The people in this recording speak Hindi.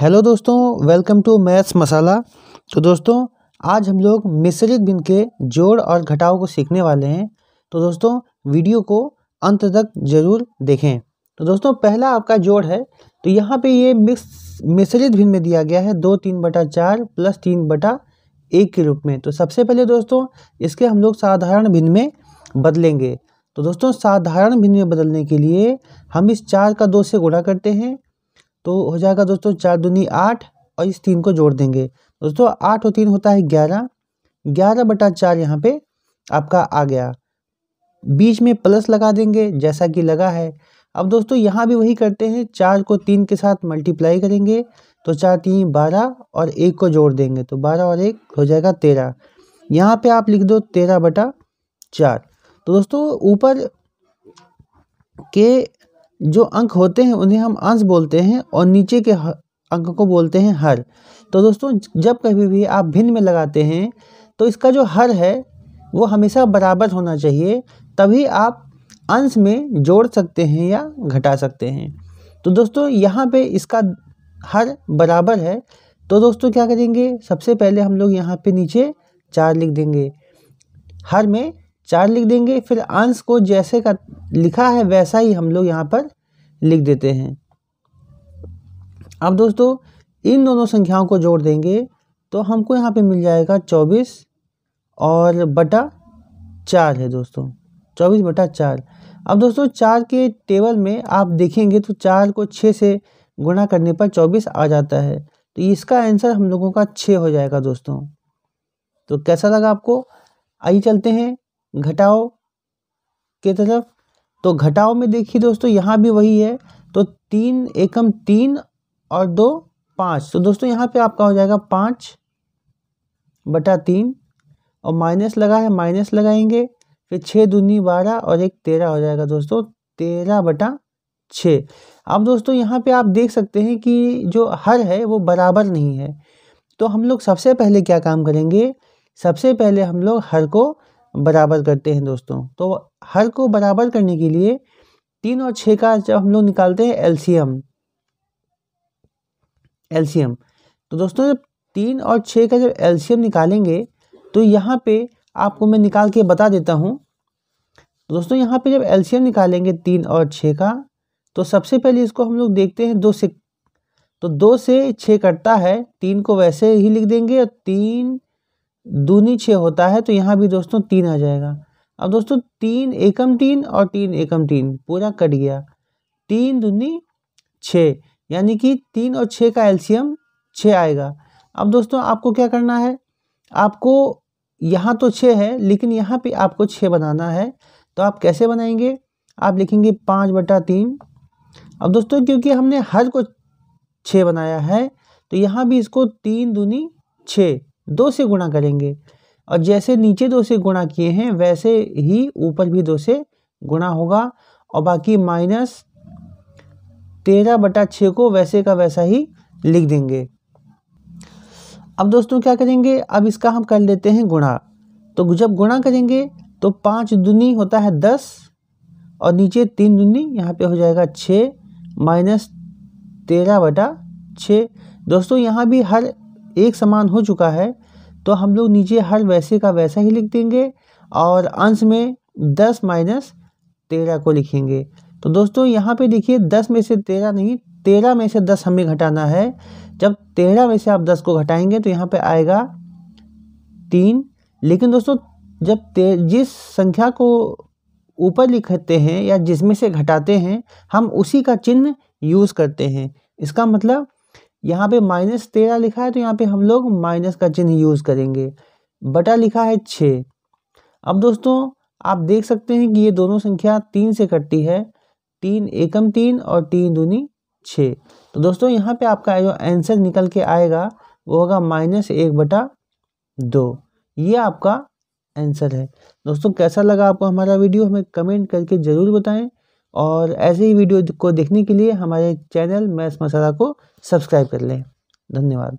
हेलो दोस्तों वेलकम टू मैथ्स मसाला तो दोस्तों आज हम लोग मिश्रित बिन के जोड़ और घटाव को सीखने वाले हैं तो दोस्तों वीडियो को अंत तक जरूर देखें तो दोस्तों पहला आपका जोड़ है तो यहाँ पे ये मिक्स मिश्रित भिन्न में दिया गया है दो तीन बटा चार प्लस तीन बटा एक के रूप में तो सबसे पहले दोस्तों इसके हम लोग साधारण भिन्न में बदलेंगे तो दोस्तों साधारण भिन्न में बदलने के लिए हम इस चार का दो से गुणा करते हैं तो हो जाएगा दोस्तों चार दूनी आठ और इस तीन को जोड़ देंगे दोस्तों आठ और तीन होता है ग्यारह ग्यारह बटा चार यहाँ पे आपका आ गया बीच में प्लस लगा देंगे जैसा कि लगा है अब दोस्तों यहाँ भी वही करते हैं चार को तीन के साथ मल्टीप्लाई करेंगे तो चार तीन बारह और एक को जोड़ देंगे तो बारह और एक हो जाएगा तेरह यहाँ पे आप लिख दो तेरह बटा चार तो दोस्तों ऊपर के जो अंक होते हैं उन्हें हम अंश बोलते हैं और नीचे के अंक को बोलते हैं हर तो दोस्तों जब कभी भी आप भिन्न में लगाते हैं तो इसका जो हर है वो हमेशा बराबर होना चाहिए तभी आप अंश में जोड़ सकते हैं या घटा सकते हैं तो दोस्तों यहाँ पे इसका हर बराबर है तो दोस्तों क्या करेंगे सबसे पहले हम लोग यहाँ पे नीचे चार लिख देंगे हर में चार लिख देंगे फिर आंस को जैसे का लिखा है वैसा ही हम लोग यहाँ पर लिख देते हैं अब दोस्तों इन दोनों संख्याओं को जोड़ देंगे तो हमको यहाँ पे मिल जाएगा चौबीस और बटा चार है दोस्तों चौबीस बटा चार अब दोस्तों चार के टेबल में आप देखेंगे तो चार को छः से गुणा करने पर चौबीस आ जाता है तो इसका आंसर हम लोगों का छः हो जाएगा दोस्तों तो कैसा लगा आपको आइए चलते हैं घटाओ के तरफ तो घटाओ में देखिए दोस्तों यहाँ भी वही है तो तीन एकम तीन और दो पाँच तो दोस्तों यहाँ पे आपका हो जाएगा पाँच बटा तीन और माइनस लगा है माइनस लगाएंगे फिर छः दूनी बारह और एक तेरह हो जाएगा दोस्तों तेरह बटा छः अब दोस्तों यहाँ पे आप देख सकते हैं कि जो हर है वो बराबर नहीं है तो हम लोग सबसे पहले क्या काम करेंगे सबसे पहले हम लोग हर को बराबर करते हैं दोस्तों तो हर को बराबर करने के लिए तीन और छः का जब हम लोग निकालते हैं एलसीएम एलसीएम तो दोस्तों जब तीन और छः का जब एलसीएम निकालेंगे तो यहाँ पे आपको मैं निकाल के बता देता हूँ तो दोस्तों यहाँ पे जब एलसीएम निकालेंगे तीन और छः का तो सबसे पहले इसको हम लोग देखते हैं दो से तो दो से छः कटता है तीन को वैसे ही लिख देंगे और तीन दूनी छः होता है तो यहाँ भी दोस्तों तीन आ जाएगा अब दोस्तों तीन एकम तीन और तीन एकम तीन पूरा कट गया तीन दूनी छः यानी कि तीन और छः का एल्शियम छः आएगा अब दोस्तों आपको क्या करना है आपको यहाँ तो छः है लेकिन यहाँ पे आपको छः बनाना है तो आप कैसे बनाएंगे आप लिखेंगे पाँच बटा तीन अब दोस्तों क्योंकि हमने हर को छः बनाया है तो यहाँ भी इसको तीन दूनी छः दो से गुणा करेंगे और जैसे नीचे दो से गुणा किए हैं वैसे ही ऊपर भी दो से गुणा होगा और बाकी माइनस तेरह बटा छः को वैसे का वैसा ही लिख देंगे अब दोस्तों क्या करेंगे अब इसका हम कर लेते हैं गुणा तो जब गुणा करेंगे तो पाँच दुनी होता है दस और नीचे तीन दुनी यहाँ पे हो जाएगा छः माइनस तेरह बटा छः दोस्तों यहाँ भी हर एक समान हो चुका है तो हम लोग नीचे हल वैसे का वैसा ही लिख देंगे और अंश में दस माइनस तेरह को लिखेंगे तो दोस्तों यहाँ पे देखिए दस में से तेरह नहीं तेरह में से दस हमें घटाना है जब तेरह में से आप दस को घटाएंगे तो यहाँ पे आएगा तीन लेकिन दोस्तों जब जिस संख्या को ऊपर लिखते हैं या जिसमें से घटाते हैं हम उसी का चिन्ह यूज़ करते हैं इसका मतलब यहाँ पे माइनस तेरह लिखा है तो यहाँ पे हम लोग माइनस का चिन्ह यूज़ करेंगे बटा लिखा है छः अब दोस्तों आप देख सकते हैं कि ये दोनों संख्या तीन से कटती है तीन एकम तीन और तीन दूनी छः तो दोस्तों यहाँ पे आपका जो आंसर निकल के आएगा वो होगा माइनस एक बटा दो ये आपका आंसर है दोस्तों कैसा लगा आपको हमारा वीडियो हमें कमेंट करके ज़रूर बताएं और ऐसे ही वीडियो को देखने के लिए हमारे चैनल मैस मसाला को सब्सक्राइब कर लें धन्यवाद